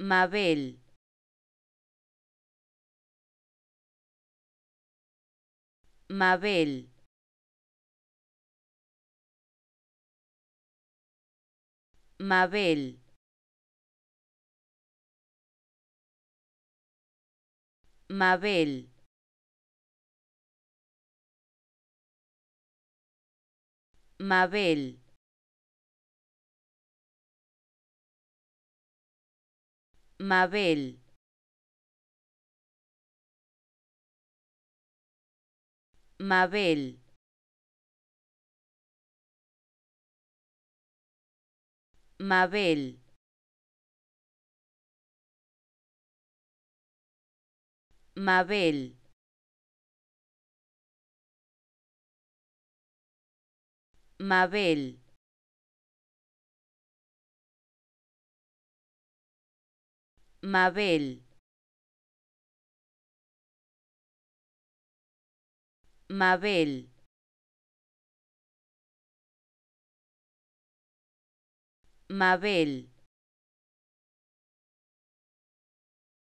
Mabel. Mabel. Mabel. Mabel. Mabel. Mabel. Mabel. Mabel. Mabel. Mabel. Mabel. Mabel. Mabel.